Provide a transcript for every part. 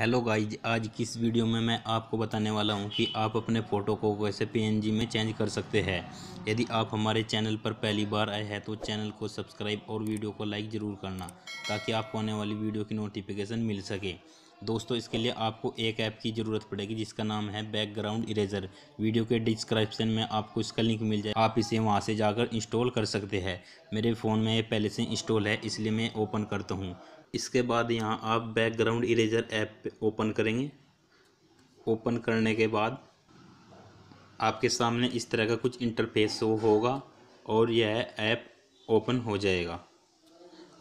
hello guys आज की इस वीडियो में मैं आपको बताने वाला हूं कि आप अपने फ़ोटो को कैसे पीएनजी में चेंज कर सकते हैं यदि आप हमारे चैनल पर पहली बार आए हैं तो चैनल को सब्सक्राइब और वीडियो को लाइक ज़रूर करना ताकि आपको आने वाली वीडियो की नोटिफिकेशन मिल सके दोस्तों इसके लिए आपको एक ऐप की ज़रूरत पड़ेगी जिसका नाम है बैकग्राउंड इरेजर वीडियो के डिस्क्रिप्शन में आपको इसका लिंक मिल जाए आप इसे वहाँ से जाकर इंस्टॉल कर सकते हैं मेरे फ़ोन में ये पहले से इंस्टॉल है इसलिए मैं ओपन करता हूँ इसके बाद यहाँ आप बैकग्राउंड इरेजर ऐप ओपन करेंगे ओपन करने के बाद आपके सामने इस तरह का कुछ इंटरफेस शो होगा और यह ऐप ओपन हो जाएगा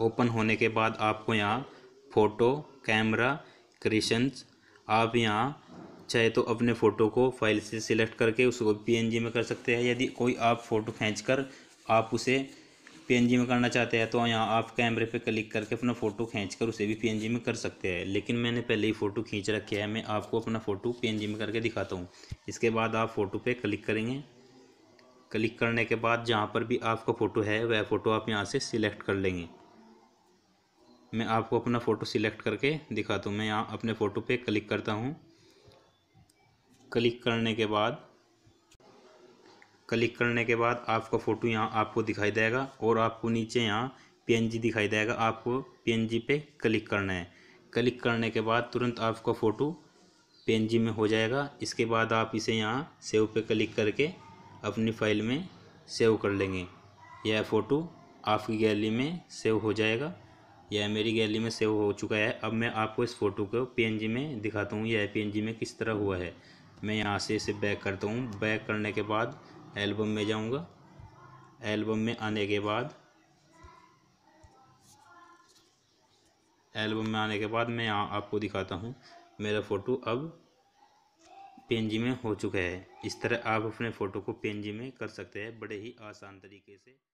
ओपन होने के बाद आपको यहाँ फ़ोटो कैमरा क्रिएशंस आप यहाँ चाहे तो अपने फ़ोटो को फाइल से सिलेक्ट करके उसको पीएनजी में कर सकते हैं यदि कोई आप फ़ोटो खींचकर आप उसे पी में करना चाहते हैं तो यहाँ आप कैमरे पे क्लिक करके अपना फ़ोटो खींच कर उसे भी पी में कर सकते हैं लेकिन मैंने पहले ही फ़ोटो खींच रखी है मैं आपको अपना फ़ोटो पी में करके दिखाता हूँ इसके बाद आप फ़ोटो पे क्लिक करेंगे क्लिक करने के बाद जहाँ पर भी आपका फ़ोटो है वह फ़ोटो आप यहाँ से सिलेक्ट कर लेंगे मैं आपको अपना फ़ोटो सिलेक्ट करके दिखाता हूँ मैं यहाँ अपने फ़ोटो पर क्लिक करता हूँ क्लिक करने के बाद क्लिक करने के बाद आपका फ़ोटो यहाँ आपको दिखाई देगा और आपको नीचे यहाँ पीएनजी दिखाई देगा आपको पीएनजी पे क्लिक करना है क्लिक करने के बाद तुरंत आपका फ़ोटो पीएनजी में हो जाएगा इसके बाद आप इसे यहाँ सेव पे क्लिक करके अपनी फाइल में सेव कर लेंगे यह फ़ोटो आपकी गैलरी में सेव हो जाएगा यह मेरी गैलरी में सेव हो चुका है अब मैं आपको इस फ़ोटो को पी में दिखाता हूँ यह पी में किस तरह हुआ है मैं यहाँ से इसे बैक करता हूँ बैक करने के बाद एल्बम में जाऊंगा एल्बम में आने के बाद एल्बम में आने के बाद मैं यहाँ आपको दिखाता हूँ मेरा फ़ोटो अब पेनजी में हो चुका है इस तरह आप अपने फ़ोटो को पेनजी में कर सकते हैं बड़े ही आसान तरीके से